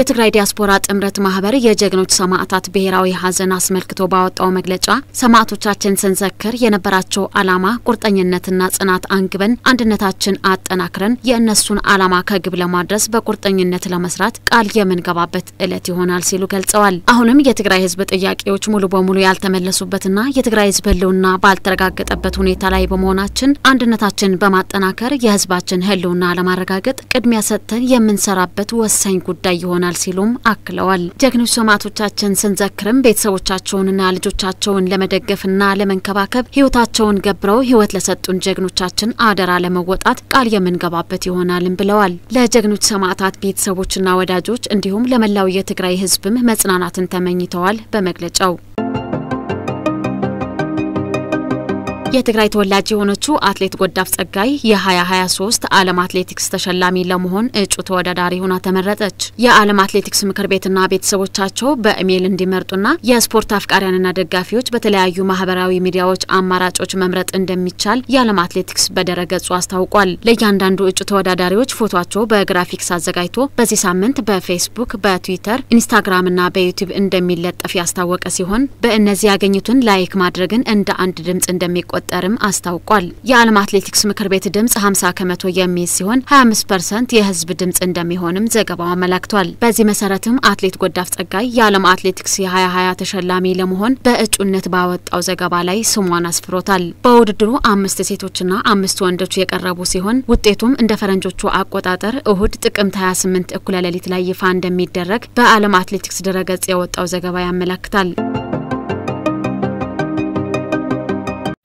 የትግራይ ዲያስፖራ ጥምረት ማህበር የጀግኖች ሰማዕታት ብሔራዊ ሀዘን አስመልክቶ ባወጣው መግለጫ ሰማዕቶቻችን ስንዘክር የነበራቸው ዓላማ ቁርጠኝነትና ጽናት አንግበን አንድነታችን አጠናክረን የእነሱን ዓላማ ከግብ ለማድረስ በቁርጠኝነት ለመስራት ቃል የምንገባበት ዕለት ይሆናል ሲሉ ገልጸዋል። አሁንም የትግራይ ህዝብ ጥያቄዎች ሙሉ በሙሉ ያልተመለሱበትና የትግራይ ህዝብ ህልውና ባልተረጋገጠበት ሁኔታ ላይ በመሆናችን አንድነታችን በማጠናከር የህዝባችን ህልውና ለማረጋገጥ ቅድሚያ ሰጥተን የምንሰራበት ወሳኝ ጉዳይ ይሆናል ይሆናል ሲሉም አክለዋል። ጀግኖች ሰማዕቶቻችን ስንዘክርም ቤተሰቦቻቸውንና ልጆቻቸውን ለመደገፍና ለመንከባከብ ህይወታቸውን ገብረው ህይወት ለሰጡን ጀግኖቻችን አደራ ለመወጣት ቃል የምንገባበት ይሆናልም ብለዋል። ለጀግኖች ሰማዕታት ቤተሰቦችና ወዳጆች እንዲሁም ለመላው የትግራይ ህዝብም መጽናናትን ተመኝተዋል በመግለጫው የትግራይ ተወላጅ የሆነችው አትሌት ጎዳፍ ጸጋይ የ2023 ዓለም አትሌቲክስ ተሸላሚ ለመሆን እጩ ተወዳዳሪ ሆና ተመረጠች። የዓለም አትሌቲክስ ምክር ቤትና ቤተሰቦቻቸው በኢሜይል እንዲመርጡና የስፖርት አፍቃሪያንና ደጋፊዎች በተለያዩ ማህበራዊ ሚዲያዎች አማራጮች መምረጥ እንደሚቻል የዓለም አትሌቲክስ በደረገጹ አስታውቋል። ለእያንዳንዱ እጩ ተወዳዳሪዎች ፎቷቸው በግራፊክስ አዘጋጅቶ በዚህ ሳምንት በፌስቡክ፣ በትዊተር፣ ኢንስታግራምና በዩቲዩብ እንደሚለጠፍ ያስታወቀ ሲሆን በእነዚህ ያገኙትን ላይክ ማድረግን እንደ አንድ ድምጽ እንደሚቆ እንደሚቆጠርም አስታውቋል። የዓለም አትሌቲክስ ምክር ቤት ድምጽ 50 ከመቶ የሚይዝ ሲሆን 25 ፐርሰንት የህዝብ ድምጽ እንደሚሆንም ዘገባው አመላክቷል። በዚህ መሰረትም አትሌት ጎዳፍ ጸጋይ የዓለም አትሌቲክስ የ2020 ተሸላሚ ለመሆን በእጩነት ባወጣው ዘገባ ላይ ስሟን አስፍሮታል። በውድድሩ አምስት ሴቶችና አምስት ወንዶች የቀረቡ ሲሆን ውጤቱም እንደ ፈረንጆቹ አቆጣጠር እሁድ ጥቅምት 28 እኩለ ሌሊት ላይ ይፋ እንደሚደረግ በዓለም አትሌቲክስ ድረገጽ የወጣው ዘገባ ያመላክታል።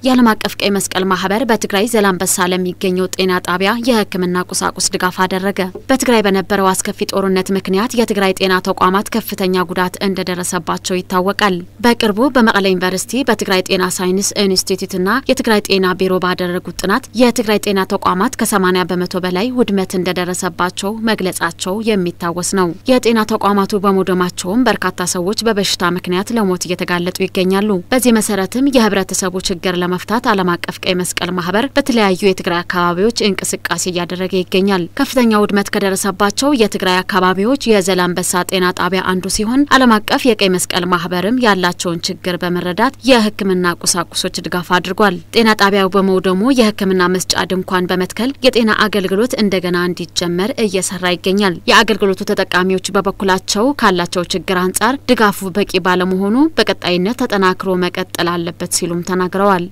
የዓለም አቀፍ ቀይ መስቀል ማህበር በትግራይ ዘላንበሳ ለሚገኘው ጤና ጣቢያ የሕክምና ቁሳቁስ ድጋፍ አደረገ። በትግራይ በነበረው አስከፊ ጦርነት ምክንያት የትግራይ ጤና ተቋማት ከፍተኛ ጉዳት እንደደረሰባቸው ይታወቃል። በቅርቡ በመቀለ ዩኒቨርሲቲ በትግራይ ጤና ሳይንስ ኢንስቲትዩትና የትግራይ ጤና ቢሮ ባደረጉት ጥናት የትግራይ ጤና ተቋማት ከ80 በመቶ በላይ ውድመት እንደደረሰባቸው መግለጻቸው የሚታወስ ነው። የጤና ተቋማቱ በመውደማቸውም በርካታ ሰዎች በበሽታ ምክንያት ለሞት እየተጋለጡ ይገኛሉ። በዚህ መሰረትም የህብረተሰቡ ችግር ለ ለመፍታት ዓለም አቀፍ ቀይ መስቀል ማህበር በተለያዩ የትግራይ አካባቢዎች እንቅስቃሴ እያደረገ ይገኛል። ከፍተኛ ውድመት ከደረሰባቸው የትግራይ አካባቢዎች የዘላንበሳ ጤና ጣቢያ አንዱ ሲሆን ዓለም አቀፍ የቀይ መስቀል ማህበርም ያላቸውን ችግር በመረዳት የሕክምና ቁሳቁሶች ድጋፍ አድርጓል። ጤና ጣቢያው በመውደሙ የሕክምና መስጫ ድንኳን በመትከል የጤና አገልግሎት እንደገና እንዲጀመር እየሰራ ይገኛል። የአገልግሎቱ ተጠቃሚዎች በበኩላቸው ካላቸው ችግር አንጻር ድጋፉ በቂ ባለመሆኑ በቀጣይነት ተጠናክሮ መቀጠል አለበት ሲሉም ተናግረዋል።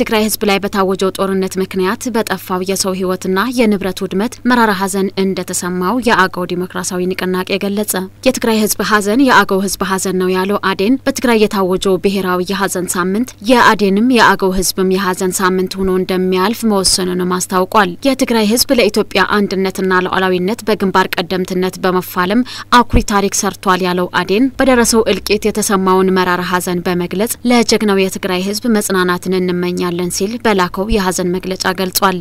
በትግራይ ህዝብ ላይ በታወጀው ጦርነት ምክንያት በጠፋው የሰው ህይወትና የንብረት ውድመት መራራ ሀዘን እንደተሰማው የአገው ዲሞክራሲያዊ ንቅናቄ ገለጸ። የትግራይ ህዝብ ሀዘን የአገው ህዝብ ሀዘን ነው ያለው አዴን በትግራይ የታወጀው ብሔራዊ የሀዘን ሳምንት የአዴንም የአገው ህዝብም የሀዘን ሳምንት ሆኖ እንደሚያልፍ መወሰኑንም አስታውቋል። የትግራይ ህዝብ ለኢትዮጵያ አንድነትና ሉዓላዊነት በግንባር ቀደምትነት በመፋለም አኩሪ ታሪክ ሰርቷል ያለው አዴን በደረሰው እልቂት የተሰማውን መራራ ሀዘን በመግለጽ ለጀግናው የትግራይ ህዝብ መጽናናትን እንመኛል እናመሰግናለን ሲል በላከው የሀዘን መግለጫ ገልጿል።